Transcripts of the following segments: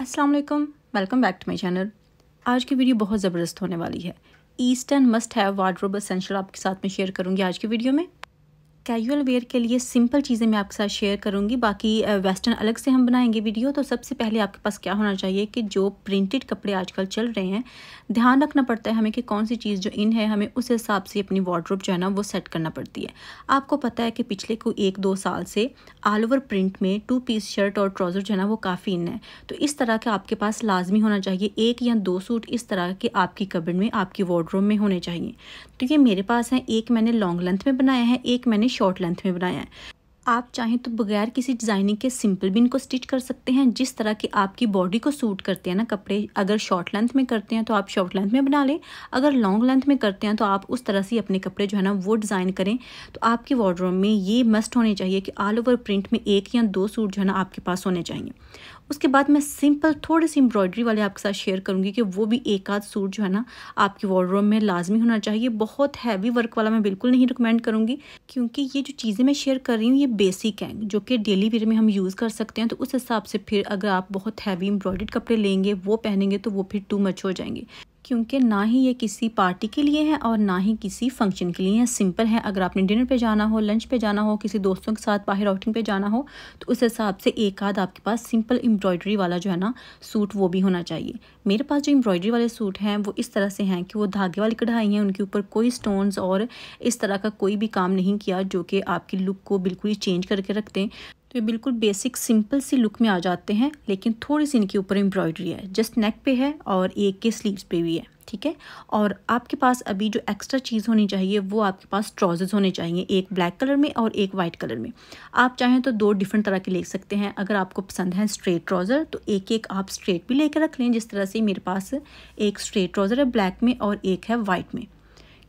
अस्सलाम वालेकुम welcome back to my channel आज की वीडियो बहुत ज़बरदस्त होने वाली है eastern must have wardrobe essential आपके साथ में शेयर करूंगी आज की वीडियो में कैजुअल वेयर के लिए सिंपल चीज़ें मैं आपके साथ शेयर करूंगी बाकी वेस्टर्न अलग से हम बनाएंगे वीडियो तो सबसे पहले आपके पास क्या होना चाहिए कि जो प्रिंटेड कपड़े आजकल चल रहे हैं ध्यान रखना पड़ता है हमें कि कौन सी चीज़ जो इन है हमें उस हिसाब से अपनी वार्ड्रोब जो है ना वो सेट करना पड़ती है आपको पता है कि पिछले को एक दो साल से ऑल ओवर प्रिंट में टू पीस शर्ट और ट्राउज़र जो है ना वो काफ़ी इन है तो इस तरह के आपके पास लाजमी होना चाहिए एक या दो सूट इस तरह के आपकी कबड़ में आपकी वार्ड्रोब में होने चाहिए तो ये मेरे पास है एक मैंने लॉन्ग लेंथ में बनाया है एक मैंने शॉर्ट लेंथ में बनाया है आप चाहें तो बगैर किसी डिज़ाइनिंग के सिंपल भी इनको स्टिच कर सकते हैं जिस तरह के आपकी बॉडी को सूट करते हैं ना कपड़े अगर शॉर्ट लेंथ में करते हैं तो आप शॉर्ट लेंथ में बना लें अगर लॉन्ग लेंथ में करते हैं तो आप उस तरह से अपने कपड़े जो है ना वो डिज़ाइन करें तो आपके वार्ड्रोब में ये मस्ट होने चाहिए कि ऑल ओवर प्रिंट में एक या दो सूट जो है ना आपके पास होने चाहिए उसके बाद मैं सिंपल थोड़े से एम्ब्रॉयडरी वाले आपके साथ शेयर करूँगी कि वो भी एक आध सूट जो है ना आपके वार्ड्रोब में लाजमी होना चाहिए बहुत हैवी वर्क वाला मैं बिल्कुल नहीं रिकमेंड करूँगी क्योंकि ये जो चीज़ें मैं शेयर कर रही हूँ ये बेसिक हैं जो कि डेली वेयर में हम यूज़ कर सकते हैं तो उस हिसाब से फिर अगर आप बहुत हैवी एम्ब्रॉयड कपड़े लेंगे वो पहनेंगे तो वो फिर टू मच हो जाएंगे क्योंकि ना ही ये किसी पार्टी के लिए है और ना ही किसी फंक्शन के लिए है सिंपल है अगर आपने डिनर पे जाना हो लंच पे जाना हो किसी दोस्तों के साथ बाहर आउटिंग पे जाना हो तो उस हिसाब से एक आध आपके पास सिंपल एम्ब्रॉयडरी वाला जो है ना सूट वो भी होना चाहिए मेरे पास जो एम्ब्रॉयडरी वाले सूट हैं वो इस तरह से हैं कि वो धागे वाली कढ़ाई हैं उनके ऊपर कोई स्टोन्स और इस तरह का कोई भी काम नहीं किया जो कि आपकी लुक को बिल्कुल ही चेंज करके रखते हैं तो ये बिल्कुल बेसिक सिंपल सी लुक में आ जाते हैं लेकिन थोड़ी सी इनके ऊपर एम्ब्रॉयडरी है जस्ट नेक पे है और एक के स्लीव्स पे भी है ठीक है और आपके पास अभी जो एक्स्ट्रा चीज़ होनी चाहिए वो आपके पास ट्राउजर्स होने चाहिए एक ब्लैक कलर में और एक वाइट कलर में आप चाहें तो दो डिफरेंट तरह के ले सकते हैं अगर आपको पसंद है स्ट्रेट ट्राउज़र तो एक एक आप स्ट्रेट भी ले रख लें जिस तरह से मेरे पास एक स्ट्रेट ट्राउज़र है ब्लैक में और एक है वाइट में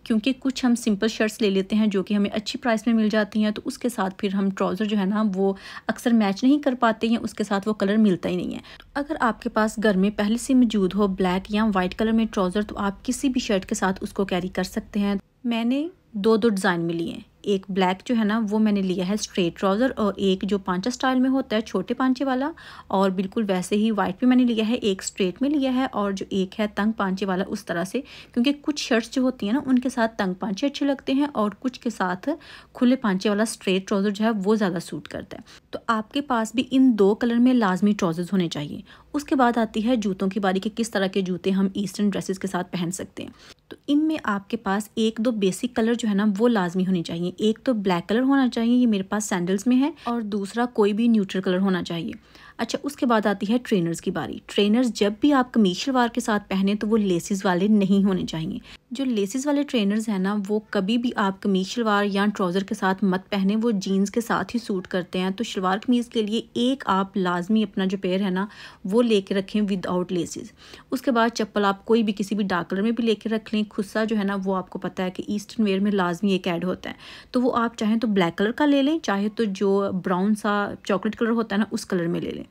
क्योंकि कुछ हम सिंपल शर्ट्स ले लेते हैं जो कि हमें अच्छी प्राइस में मिल जाती हैं तो उसके साथ फिर हम ट्राउज़र जो है ना वो अक्सर मैच नहीं कर पाते हैं उसके साथ वो कलर मिलता ही नहीं है तो अगर आपके पास घर में पहले से मौजूद हो ब्लैक या वाइट कलर में ट्राउज़र तो आप किसी भी शर्ट के साथ उसको कैरी कर सकते हैं मैंने दो दो डिज़ाइन में लिए एक ब्लैक जो है ना वो मैंने लिया है स्ट्रेट ट्राउज़र और एक जो पांचा स्टाइल में होता है छोटे पांचे वाला और बिल्कुल वैसे ही वाइट भी मैंने लिया है एक स्ट्रेट में लिया है और जो एक है तंग पांचे वाला उस तरह से क्योंकि कुछ शर्ट्स जो होती हैं ना उनके साथ तंग पांचे अच्छे लगते हैं और कुछ के साथ खुले पांचे वाला स्ट्रेट ट्राउज़र जो है वो ज़्यादा सूट करता है तो आपके पास भी इन दो कलर में लाजमी ट्राउज़र्स होने चाहिए उसके बाद आती है जूतों की बारी कि किस तरह के जूते हम ईस्टर्न ड्रेसेस के साथ पहन सकते हैं तो इनमें आपके पास एक दो बेसिक कलर जो है ना वो लाजमी होने चाहिए एक तो ब्लैक कलर होना चाहिए ये मेरे पास सैंडल्स में है और दूसरा कोई भी न्यूट्रल कलर होना चाहिए अच्छा उसके बाद आती है ट्रेनर्स की बारी ट्रेनर्स जब भी आप कमीशलवार के साथ पहने तो वो लेसिस वाले नहीं होने चाहिए जो लेसिस वाले ट्रेनर्स हैं ना वो कभी भी आप कमीज शलवार या ट्राउज़र के साथ मत पहने वो जीन्स के साथ ही सूट करते हैं तो शलवार कमीज़ के लिए एक आप लाजमी अपना जो पेयर है ना वो ले कर रखें विदाउट लेसिस उसके बाद चप्पल आप कोई भी किसी भी डार्क कलर में भी ले कर रख लें खुस्सा जो है ना वो आपको पता है कि ईस्टर्न वेयर में लाजमी एक ऐड होता है तो वो आप चाहें तो ब्लैक कलर का ले लें चाहे तो जो ब्राउन सा चॉकलेट कलर होता है ना उस कलर में ले लें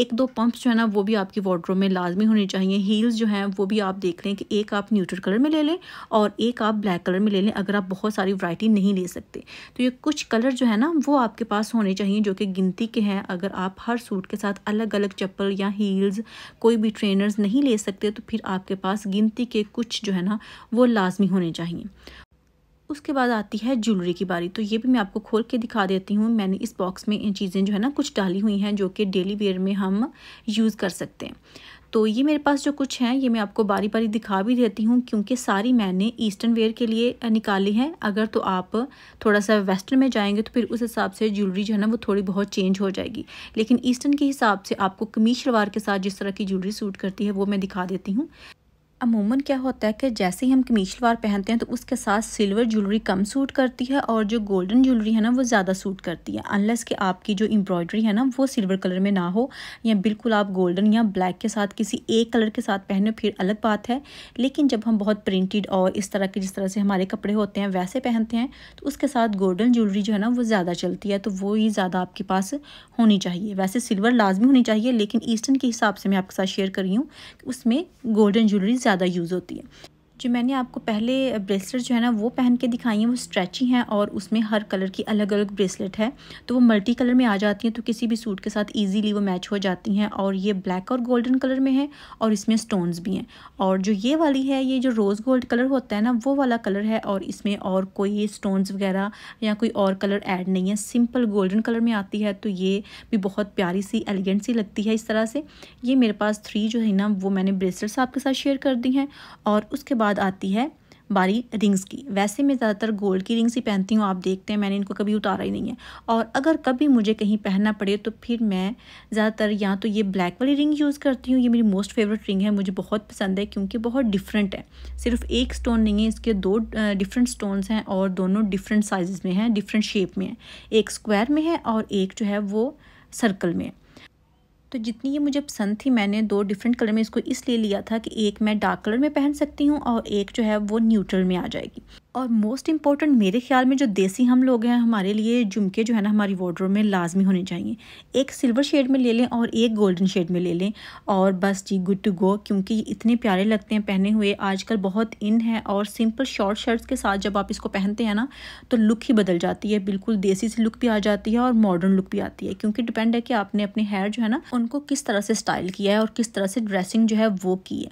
एक दो पम्प्स जो है ना वो भी आपकी वार्ड्रोब में लाजमी होनी चाहिए हील्स जो हैं वो भी आप देख लें कि एक आप न्यूट्रल कलर में ले लें लें और एक आप ब्लैक कलर में ले लें अगर आप बहुत सारी वरायटी नहीं ले सकते तो ये कुछ कलर जो है ना वो आपके पास होने चाहिए जो कि गिनती के हैं अगर आप हर सूट के साथ अलग अलग चप्पल या हील्स कोई भी ट्रेनर्स नहीं ले सकते तो फिर आपके पास गिनती के कुछ जो है ना वो लाजमी होने चाहिए उसके बाद आती है ज्वेलरी की बारी तो ये भी मैं आपको खोल के दिखा देती हूँ मैंने इस बॉक्स में इन चीज़ें जो है ना कुछ डाली हुई हैं जो कि डेली वेयर में हम यूज़ कर सकते हैं तो ये मेरे पास जो कुछ हैं ये मैं आपको बारी बारी दिखा भी देती हूँ क्योंकि सारी मैंने ईस्टर्न वेयर के लिए निकाली हैं अगर तो आप थोड़ा सा वेस्टर्न में जाएंगे तो फिर उस हिसाब से ज्वेलरी जो है ना वो थोड़ी बहुत चेंज हो जाएगी लेकिन ईस्टर्न के हिसाब से आपको कमीज शलवार के साथ जिस तरह की ज्वेलरी सूट करती है वो मैं दिखा देती हूँ अमूमन क्या होता है कि जैसे ही हम कमीज पहनते हैं तो उसके साथ सिल्वर ज्वेलरी कम सूट करती है और जो गोल्डन ज्वेलरी है ना वो ज़्यादा सूट करती है अनलेस कि आपकी जो एम्ब्रॉयडरी है ना वो सिल्वर कलर में ना हो या बिल्कुल आप गोल्डन या ब्लैक के साथ किसी एक कलर के साथ पहने फिर अलग बात है लेकिन जब हम बहुत प्रिंटेड और इस तरह के जिस तरह से हमारे कपड़े होते हैं वैसे पहनते हैं तो उसके साथ गोल्डन ज्वेलरी जो है ना वो ज़्यादा चलती है तो वो ही ज़्यादा आपके पास होनी चाहिए वैसे सिल्वर लाजमी होनी चाहिए लेकिन ईस्टर्न के हिसाब से मैं आपके साथ शेयर कर रही हूँ उसमें गोल्डन ज्वेलरी ज़्यादा यूज़ होती है जो मैंने आपको पहले ब्रेसलेट जो है ना वो पहन के दिखाई हैं वो स्ट्रेची हैं और उसमें हर कलर की अलग अलग ब्रेसलेट है तो वो मल्टी कलर में आ जाती हैं तो किसी भी सूट के साथ ईजीली वो मैच हो जाती हैं और ये ब्लैक और गोल्डन कलर में है और इसमें स्टोन्स भी हैं और जो ये वाली है ये जो रोज़ गोल्ड कलर होता है ना वो वाला कलर है और इसमें और कोई स्टोन्स वगैरह या कोई और कलर ऐड नहीं है सिंपल गोल्डन कलर में आती है तो ये भी बहुत प्यारी सी एलिगेंट सी लगती है इस तरह से ये मेरे पास थ्री जो है ना वो मैंने ब्रेसलेट्स आपके साथ शेयर कर दी हैं और उसके बाद बाद आती है बारी रिंग्स की वैसे मैं ज़्यादातर गोल्ड की रिंग्स ही पहनती हूँ आप देखते हैं मैंने इनको कभी उतारा ही नहीं है और अगर कभी मुझे कहीं पहनना पड़े तो फिर मैं ज़्यादातर या तो ये ब्लैक वाली रिंग यूज़ करती हूँ ये मेरी मोस्ट फेवरेट रिंग है मुझे बहुत पसंद है क्योंकि बहुत डिफरेंट है सिर्फ एक स्टोन नहीं है इसके दो डिफरेंट स्टोन हैं और दोनों डिफरेंट साइज़ में हैं डिफरेंट शेप में हैं एक स्क्वायर में है और एक जो है वो सर्कल में है तो जितनी ये मुझे पसंद थी मैंने दो डिफरेंट कलर में इसको इसलिए लिया था कि एक मैं डार्क कलर में पहन सकती हूँ और एक जो है वो न्यूट्रल में आ जाएगी और मोस्ट इम्पॉर्टेंट मेरे ख्याल में जो देसी हम लोग हैं हमारे लिए झुमके जो है ना हमारी वॉर्डर में लाजमी होने चाहिए एक सिल्वर शेड में ले लें और एक गोल्डन शेड में ले लें और बस जी गुड टू गो क्योंकि ये इतने प्यारे लगते हैं पहने हुए आजकल बहुत इन है और सिंपल शॉर्ट शर्ट्स के साथ जब आप इसको पहनते हैं ना तो लुक ही बदल जाती है बिल्कुल देसी सी लुक भी आ जाती है और मॉडर्न लुक भी आती है क्योंकि डिपेंड है कि आपने अपने हेयर जो है ना उनको किस तरह से स्टाइल किया है और किस तरह से ड्रेसिंग जो है वो की है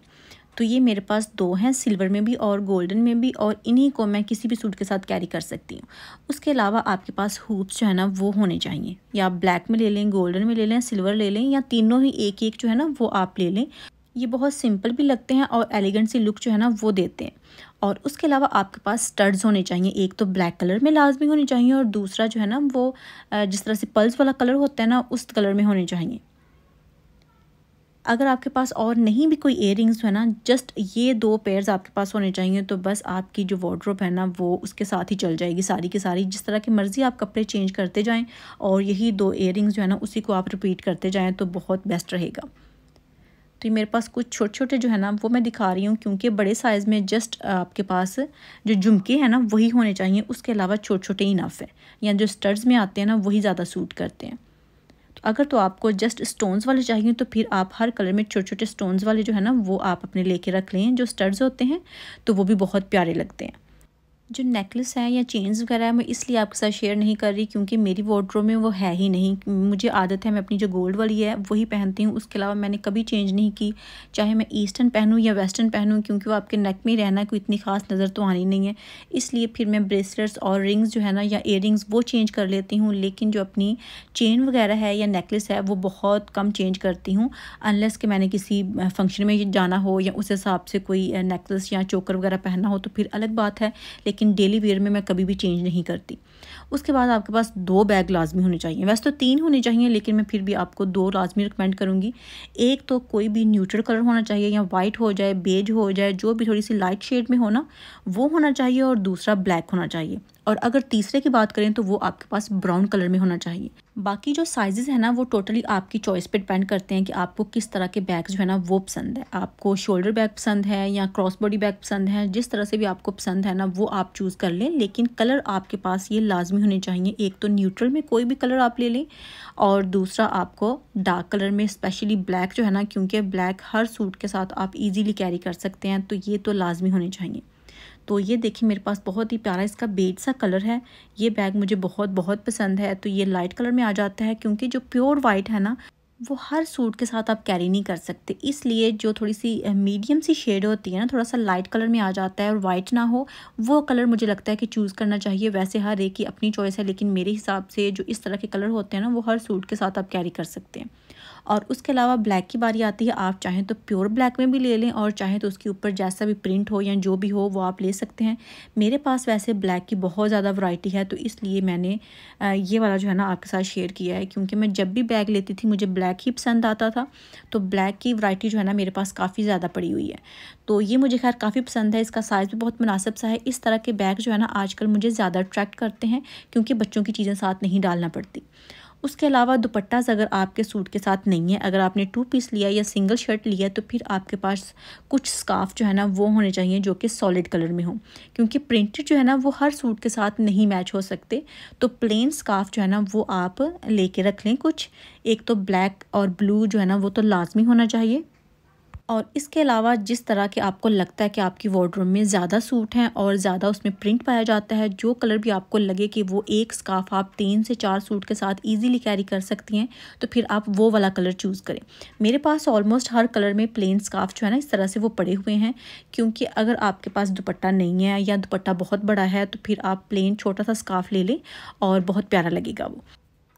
तो ये मेरे पास दो हैं सिल्वर में भी और गोल्डन में भी और इन्हीं को मैं किसी भी सूट के साथ कैरी कर सकती हूँ उसके अलावा आपके पास हुप्स जो है ना वो होने चाहिए या आप ब्लैक में ले लें गोल्डन में ले लें सिल्वर ले लें या तीनों ही एक एक जो है ना वो आप ले लें ये बहुत सिंपल भी लगते हैं और एलिगेंट सी लुक जो है ना वो देते हैं और उसके अलावा आपके पास स्टड्स होने चाहिए एक तो ब्लैक कलर में लाजमी होने चाहिए और दूसरा जो है ना वो जिस तरह से पल्स वाला कलर होता है ना उस कलर में होने चाहिए अगर आपके पास और नहीं भी कोई इयर है ना जस्ट ये दो पेयर्स आपके पास होने चाहिए तो बस आपकी जो वार्ड्रोप है ना वो उसके साथ ही चल जाएगी सारी की सारी जिस तरह की मर्ज़ी आप कपड़े चेंज करते जाएँ और यही दो इयर जो है ना उसी को आप रिपीट करते जाएँ तो बहुत बेस्ट रहेगा तो ये मेरे पास कुछ छोटे छोटे जो है ना वो मैं दिखा रही हूँ क्योंकि बड़े साइज़ में जस्ट आपके पास जो झुमके हैं ना वही होने चाहिए उसके अलावा छोटे छोटे इनफ है या जो स्टर्स में आते हैं ना वही ज़्यादा सूट करते हैं अगर तो आपको जस्ट स्टोन्स वाले चाहिए तो फिर आप हर कलर में छोटे छोटे स्टोन्स वाले जो है ना वो आप अपने लेके रख लें जो स्टड्स होते हैं तो वो भी बहुत प्यारे लगते हैं जो नेकलेस है या चेन्स वगैरह है मैं इसलिए आपके साथ शेयर नहीं कर रही क्योंकि मेरी वार्ड्रोब में वो है ही नहीं मुझे आदत है मैं अपनी जो गोल्ड वाली है वही पहनती हूँ उसके अलावा मैंने कभी चेंज नहीं की चाहे मैं ईस्टर्न पहनूँ या वेस्टर्न पहनूँ क्योंकि वो आपके नेक में रहना कोई इतनी खास नज़र तो आनी नहीं है इसलिए फिर मैं ब्रेसलेट्स और रिंग्स जो है ना या इयर वो चेंज कर लेती हूँ लेकिन जो अपनी चेन वगैरह है या नेकलेस है वो बहुत कम चेंज करती हूँ अनलेस कि मैंने किसी फंक्शन में जाना हो या उस हिसाब से कोई नेकलेस या चोकर वगैरह पहनना हो तो फिर अलग बात है लेकिन लेकिन डेली वेयर में मैं कभी भी चेंज नहीं करती उसके बाद आपके पास दो बैग लाजमी होने चाहिए वैसे तो तीन होने चाहिए लेकिन मैं फिर भी आपको दो लाजमी रिकमेंड करूँगी एक तो कोई भी न्यूट्रल कलर होना चाहिए या वाइट हो जाए बेज हो जाए जो भी थोड़ी सी लाइट शेड में होना वो होना चाहिए और दूसरा ब्लैक होना चाहिए और अगर तीसरे की बात करें तो वो आपके पास ब्राउन कलर में होना चाहिए बाकी जो साइजेस है ना वो टोटली आपकी चॉइस पे डिपेंड करते हैं कि आपको किस तरह के बैग जो है ना वो पसंद है आपको शोल्डर बैग पसंद है या क्रॉस बॉडी बैग पसंद है जिस तरह से भी आपको पसंद है ना वो आप चूज़ कर लें लेकिन कलर आपके पास ये लाजमी होने चाहिए एक तो न्यूट्रल में कोई भी कलर आप ले लें और दूसरा आपको डार्क कलर में स्पेशली ब्लैक जो है ना क्योंकि ब्लैक हर सूट के साथ आप ईजिली कैरी कर सकते हैं तो ये तो लाजमी होने चाहिए तो ये देखिए मेरे पास बहुत ही प्यारा इसका बेज सा कलर है ये बैग मुझे बहुत बहुत पसंद है तो ये लाइट कलर में आ जाता है क्योंकि जो प्योर वाइट है ना वो हर सूट के साथ आप कैरी नहीं कर सकते इसलिए जो थोड़ी सी मीडियम सी शेड होती है ना थोड़ा सा लाइट कलर में आ जाता है और वाइट ना हो वो कलर मुझे लगता है कि चूज़ करना चाहिए वैसे हर एक की अपनी चॉइस है लेकिन मेरे हिसाब से जो इस तरह के कलर होते हैं ना वो हर सूट के साथ आप कैरी कर सकते हैं और उसके अलावा ब्लैक की बारी आती है आप चाहें तो प्योर ब्लैक में भी ले लें और चाहें तो उसके ऊपर जैसा भी प्रिंट हो या जो भी हो वो आप ले सकते हैं मेरे पास वैसे ब्लैक की बहुत ज़्यादा वैरायटी है तो इसलिए मैंने ये वाला जो है ना आपके साथ शेयर किया है क्योंकि मैं जब भी बैग लेती थी मुझे ब्लैक ही पसंद आता था तो ब्लैक की वरायटी जो है ना मेरे पास काफ़ी ज़्यादा पड़ी हुई है तो ये मुझे खैर काफ़ी पसंद है इसका साइज़ भी बहुत मुनासिब सा है इस तरह के बैग जो है ना आजकल मुझे ज़्यादा अट्रैक्ट करते हैं क्योंकि बच्चों की चीज़ें साथ नहीं डालना पड़ती उसके अलावा दुपट्टाज अगर आपके सूट के साथ नहीं है अगर आपने टू पीस लिया या सिंगल शर्ट लिया तो फिर आपके पास कुछ स्काफ जो है ना वो होने चाहिए जो कि सॉलिड कलर में हो क्योंकि प्रिंटेड जो है ना वो हर सूट के साथ नहीं मैच हो सकते तो प्लेन स्काफ जो है ना वो आप लेके रख लें कुछ एक तो ब्लैक और ब्लू जो है ना वो तो लाजमी होना चाहिए और इसके अलावा जिस तरह के आपको लगता है कि आपकी वार्डरूम में ज़्यादा सूट हैं और ज़्यादा उसमें प्रिंट पाया जाता है जो कलर भी आपको लगे कि वो एक स्काफ आप तीन से चार सूट के साथ ईजिली कैरी कर सकती हैं तो फिर आप वो वाला कलर चूज़ करें मेरे पास ऑलमोस्ट हर कलर में प्लेन स्काफ जो है ना इस तरह से वो पड़े हुए हैं क्योंकि अगर आपके पास दुपट्टा नहीं है या दुपट्टा बहुत बड़ा है तो फिर आप प्लेन छोटा सा स्काफ ले लें और बहुत प्यारा लगेगा वो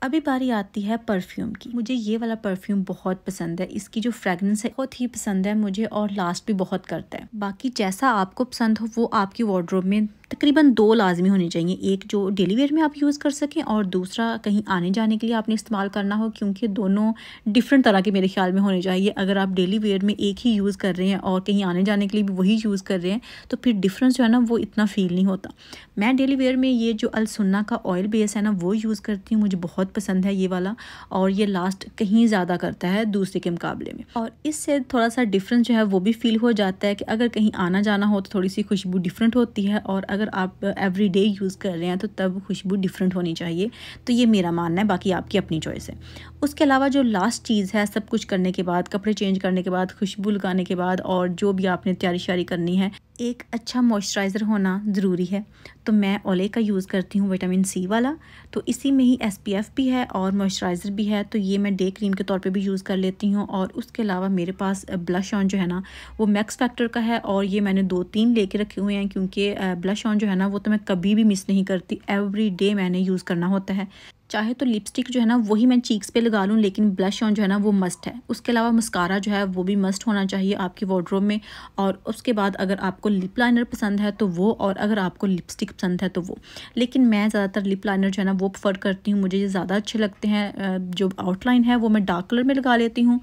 अभी बारी आती है परफ्यूम की मुझे ये वाला परफ्यूम बहुत पसंद है इसकी जो फ्रेगनेंस है बहुत ही पसंद है मुझे और लास्ट भी बहुत करता है बाकी जैसा आपको पसंद हो वो आपकी वार्ड्रोब में तकरीबन दो लाजमी होने चाहिए एक जो डेली वेयर में आप यूज़ कर सकें और दूसरा कहीं आने जाने के लिए आपने इस्तेमाल करना हो क्योंकि दोनों डिफरेंट तरह के मेरे ख्याल में होने चाहिए अगर आप डेली वेयर में एक ही यूज़ कर रहे हैं और कहीं आने जाने के लिए भी वही यूज़ कर रहे हैं तो फिर डिफरेंस जो है ना वो इतना फील नहीं होता मैं डेली वेयर में ये जो अलसुन्ना का ऑयल बेस है ना वो यूज़ करती हूँ मुझे बहुत पसंद है ये वाला और ये लास्ट कहीं ज़्यादा करता है दूसरे के मुकाबले में और इससे थोड़ा सा डिफरेंस जो है वो भी फील हो जाता है कि अगर कहीं आना जाना हो तो थोड़ी सी खुशबू डिफरेंट होती है और अगर आप एवरी डे यूज़ कर रहे हैं तो तब खुशबू डिफरेंट होनी चाहिए तो ये मेरा मानना है बाकी आपकी अपनी चॉइस है उसके अलावा जो लास्ट चीज़ है सब कुछ करने के बाद कपड़े चेंज करने के बाद खुशबू लगाने के बाद और जो भी आपने तैयारी श्यारी करनी है एक अच्छा मॉइस्चराइज़र होना ज़रूरी है तो मैं ओले का यूज़ करती हूँ विटामिन सी वाला तो इसी में ही एसपीएफ भी है और मॉइस्चराइज़र भी है तो ये मैं डे क्रीम के तौर पे भी यूज़ कर लेती हूँ और उसके अलावा मेरे पास ब्लश ऑन जो है ना वो मैक्स फैक्टर का है और ये मैंने दो तीन ले रखे हुए हैं क्योंकि ब्लश ऑन जो है ना वो तो मैं कभी भी मिस नहीं करती एवरी डे मैंने यूज़ करना होता है चाहे तो लिपस्टिक जो है ना वही मैं चीक्स पे लगा लूँ लेकिन ब्लश ऑन जो है ना वो मस्ट है उसके अलावा मस्कारा जो है वो भी मस्ट होना चाहिए आपकी वार्ड्रोब में और उसके बाद अगर आपको लिप लाइनर पसंद है तो वो और अगर आपको लिपस्टिक पसंद है तो वो लेकिन मैं ज़्यादातर लिप लाइनर जो है ना वो प्रफर करती हूँ मुझे ये ज़्यादा अच्छे लगते हैं जो आउटलाइन है वो मैं डार्क कलर में लगा लेती हूँ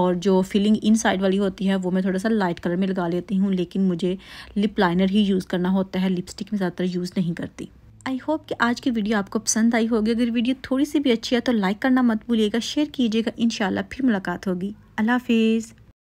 और जो फिलिंग इन वाली होती है वो मैं थोड़ा सा लाइट कलर में लगा लेती हूँ लेकिन मुझे लिप लाइनर ही यूज़ करना होता है लिपस्टिक में ज़्यादातर यूज़ नहीं करती आई होप कि आज की वीडियो आपको पसंद आई होगी अगर वीडियो थोड़ी सी भी अच्छी है तो लाइक करना मत भूलिएगा शेयर कीजिएगा इन फिर मुलाकात होगी अल्लाह हाफिज़